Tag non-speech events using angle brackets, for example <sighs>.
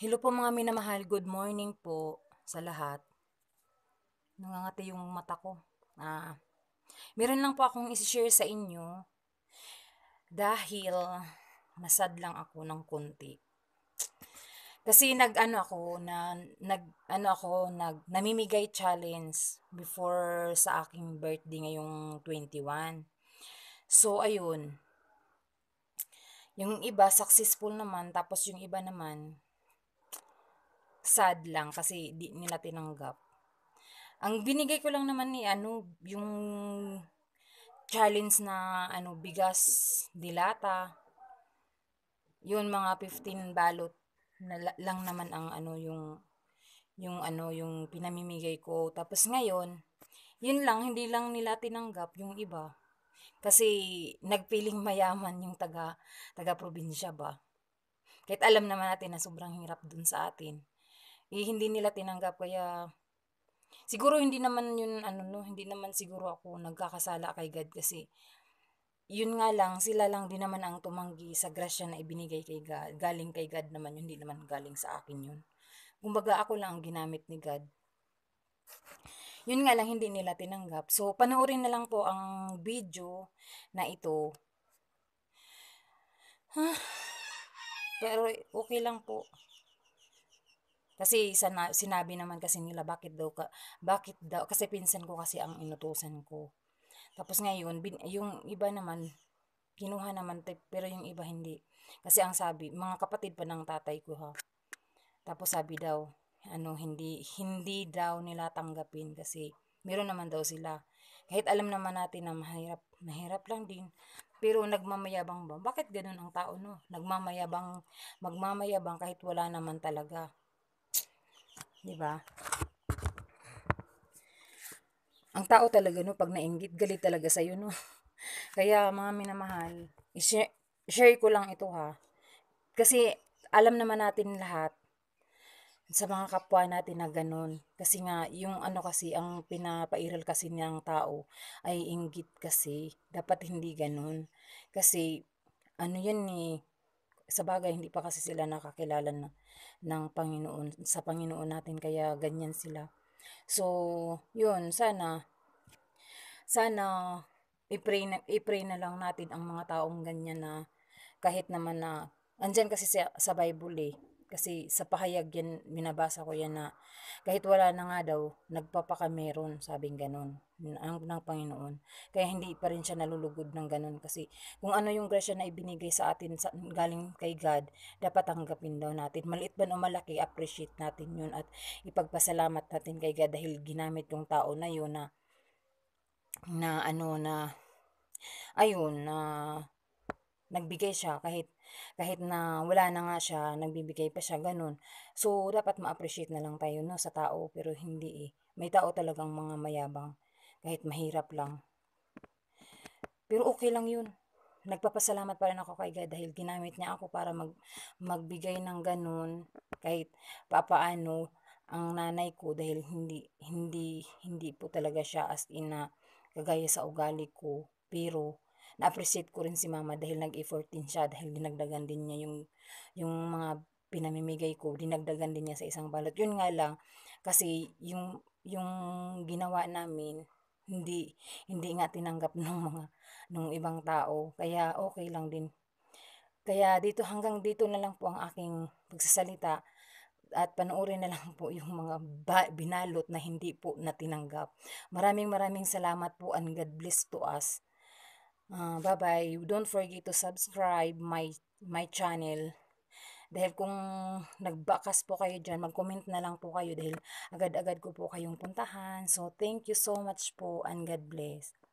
Hello po mga minamahal, good morning po sa lahat. Nangangati yung mata ko. Ah, meron lang po akong isi-share sa inyo dahil nasad lang ako ng konti. Kasi nag ano ako na nag ano ako nag namimigay challenge before sa aking birthday ngayong 21. So ayun. Yung iba successful naman tapos yung iba naman sad lang kasi di nila tinanggap. Ang binigay ko lang naman ni ano, yung challenge na ano bigas dilata. Yun mga 15 balot na lang naman ang ano yung yung ano yung pinamimigay ko. Tapos ngayon, yun lang hindi lang nila tinanggap yung iba. Kasi nagpiling <laughs> mayaman yung taga taga probinsya ba. Kahit alam naman natin na sobrang hirap dun sa atin eh, hindi nila tinanggap kaya siguro hindi naman yun ano no hindi naman siguro ako nagkakasala kay God kasi yun nga lang sila lang din naman ang tumanggi sa grasya na ibinigay kay God galing kay God naman yun hindi naman galing sa akin yun kumbaga ako lang ang ginamit ni God yun nga lang hindi nila tinanggap so panoorin na lang po ang video na ito huh? <sighs> pero okay lang po kasi isa na, sinabi naman kasi nila bakit daw ka, bakit daw kasi pinsan ko kasi ang inutusan ko. Tapos ngayon bin, yung iba naman kinuha naman pero yung iba hindi. Kasi ang sabi, mga kapatid pa ng tatay ko ha. Tapos sabi daw, ano hindi hindi daw nila tanggapin kasi meron naman daw sila. Kahit alam naman natin na mahirap, mahirap lang din. Pero nagmamayabang ba? Bakit ganun ang tao no? Nagmamayabang, magmamayabang kahit wala naman talaga. Diba? Ang tao talaga no pag nainggit, galit talaga sa iyo no. <laughs> Kaya mga minamahal, share, share ko lang ito ha. Kasi alam naman natin lahat sa mga kapwa natin na ganun. Kasi nga, yung ano kasi, ang pinapairal kasi niyang tao ay inggit kasi. Dapat hindi ganun. Kasi, ano yan ni eh, sa bagay hindi pa kasi sila nakakilala na, ng Panginoon sa Panginoon natin kaya ganyan sila so yun sana sana i-pray na, i-pray na lang natin ang mga taong ganyan na kahit naman na andyan kasi sa, sa Bible eh kasi sa pahayag yan, minabasa ko yan na kahit wala na nga daw, nagpapakameron, sabing ganun, ang, ng Panginoon. Kaya hindi pa rin siya nalulugod ng ganun kasi kung ano yung grasya na ibinigay sa atin sa, galing kay God, dapat tanggapin daw natin. Maliit man o malaki, appreciate natin yun at ipagpasalamat natin kay God dahil ginamit yung tao na yun na na ano na ayun na nagbigay siya kahit kahit na wala na nga siya, nagbibigay pa siya ganun. So dapat ma-appreciate na lang tayo no sa tao pero hindi eh. May tao talagang mga mayabang kahit mahirap lang. Pero okay lang 'yun. Nagpapasalamat pa rin ako kay God dahil ginamit niya ako para mag magbigay ng ganun kahit papaano ang nanay ko dahil hindi hindi hindi po talaga siya as ina na kagaya sa ugali ko pero na-appreciate ko rin si mama dahil nag-effort din siya dahil dinagdagan din niya yung, yung mga pinamimigay ko, dinagdagan din niya sa isang balot. Yun nga lang, kasi yung, yung ginawa namin, hindi hindi nga tinanggap <laughs> ng mga ng ibang tao kaya okay lang din kaya dito hanggang dito na lang po ang aking pagsasalita at panoorin na lang po yung mga binalot na hindi po natinanggap. Maraming maraming salamat po and God bless to us. Uh, Bye-bye. Don't forget to subscribe my my channel. Dahil kung nagbakas po kayo dyan, mag-comment na lang po kayo dahil agad-agad ko po kayong puntahan. So, thank you so much po and God bless.